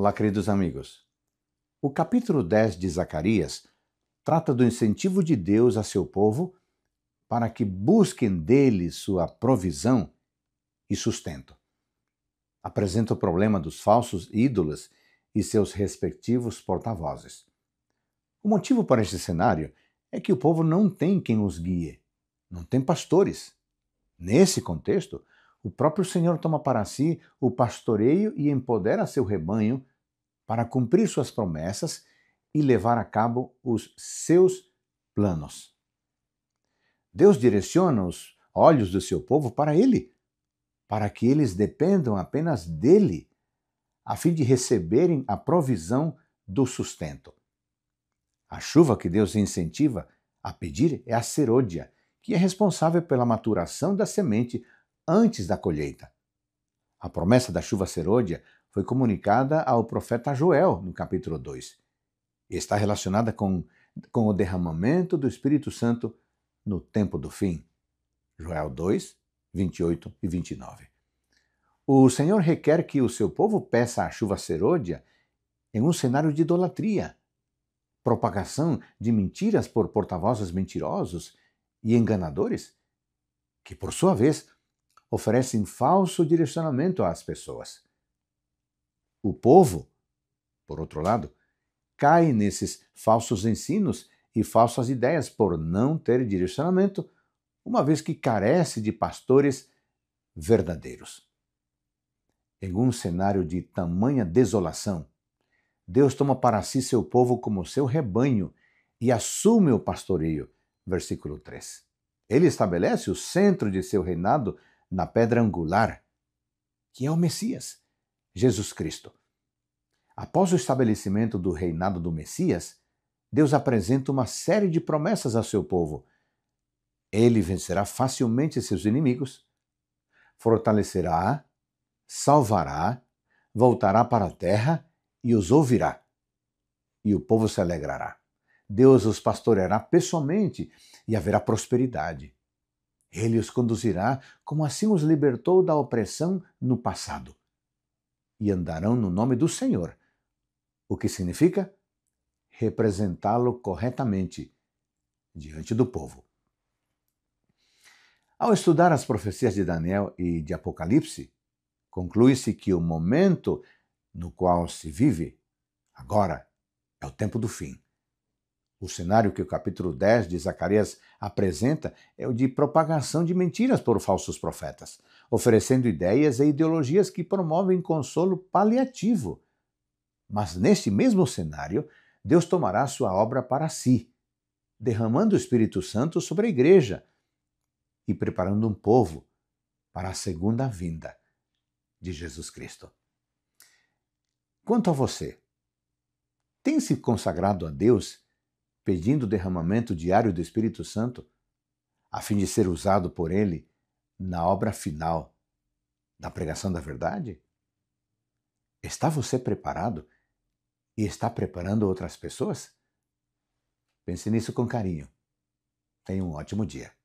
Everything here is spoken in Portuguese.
Olá, queridos amigos. O capítulo 10 de Zacarias trata do incentivo de Deus a seu povo para que busquem dele sua provisão e sustento. Apresenta o problema dos falsos ídolos e seus respectivos porta-vozes. O motivo para este cenário é que o povo não tem quem os guie, não tem pastores. Nesse contexto, o próprio Senhor toma para si o pastoreio e empodera seu rebanho para cumprir suas promessas e levar a cabo os seus planos. Deus direciona os olhos do seu povo para Ele, para que eles dependam apenas dele, a fim de receberem a provisão do sustento. A chuva que Deus incentiva a pedir é a serôdia, que é responsável pela maturação da semente antes da colheita. A promessa da chuva serôdia foi comunicada ao profeta Joel, no capítulo 2. Está relacionada com, com o derramamento do Espírito Santo no tempo do fim. Joel 2, 28 e 29. O Senhor requer que o seu povo peça a chuva serôdia em um cenário de idolatria, propagação de mentiras por porta-vozes mentirosos e enganadores, que por sua vez oferecem falso direcionamento às pessoas. O povo, por outro lado, cai nesses falsos ensinos e falsas ideias por não ter direcionamento, uma vez que carece de pastores verdadeiros. Em um cenário de tamanha desolação, Deus toma para si seu povo como seu rebanho e assume o pastoreio. Versículo 3. Ele estabelece o centro de seu reinado na pedra angular, que é o Messias, Jesus Cristo. Após o estabelecimento do reinado do Messias, Deus apresenta uma série de promessas ao seu povo. Ele vencerá facilmente seus inimigos, fortalecerá, salvará, voltará para a terra e os ouvirá. E o povo se alegrará. Deus os pastoreará pessoalmente e haverá prosperidade. Ele os conduzirá, como assim os libertou da opressão no passado. E andarão no nome do Senhor, o que significa representá-lo corretamente diante do povo. Ao estudar as profecias de Daniel e de Apocalipse, conclui-se que o momento no qual se vive agora é o tempo do fim. O cenário que o capítulo 10 de Zacarias apresenta é o de propagação de mentiras por falsos profetas, oferecendo ideias e ideologias que promovem consolo paliativo. Mas neste mesmo cenário, Deus tomará sua obra para si, derramando o Espírito Santo sobre a igreja e preparando um povo para a segunda vinda de Jesus Cristo. Quanto a você, tem se consagrado a Deus pedindo o derramamento diário do Espírito Santo, a fim de ser usado por ele na obra final da pregação da verdade? Está você preparado e está preparando outras pessoas? Pense nisso com carinho. Tenha um ótimo dia.